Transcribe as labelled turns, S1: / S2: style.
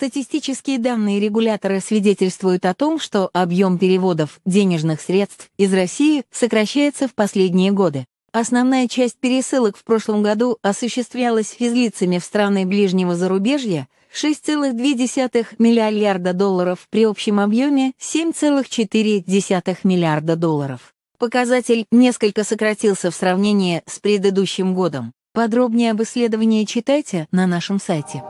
S1: Статистические данные регулятора свидетельствуют о том, что объем переводов денежных средств из России сокращается в последние годы. Основная часть пересылок в прошлом году осуществлялась физлицами в страны ближнего зарубежья 6,2 миллиарда долларов при общем объеме 7,4 миллиарда долларов. Показатель несколько сократился в сравнении с предыдущим годом. Подробнее об исследовании читайте на нашем сайте.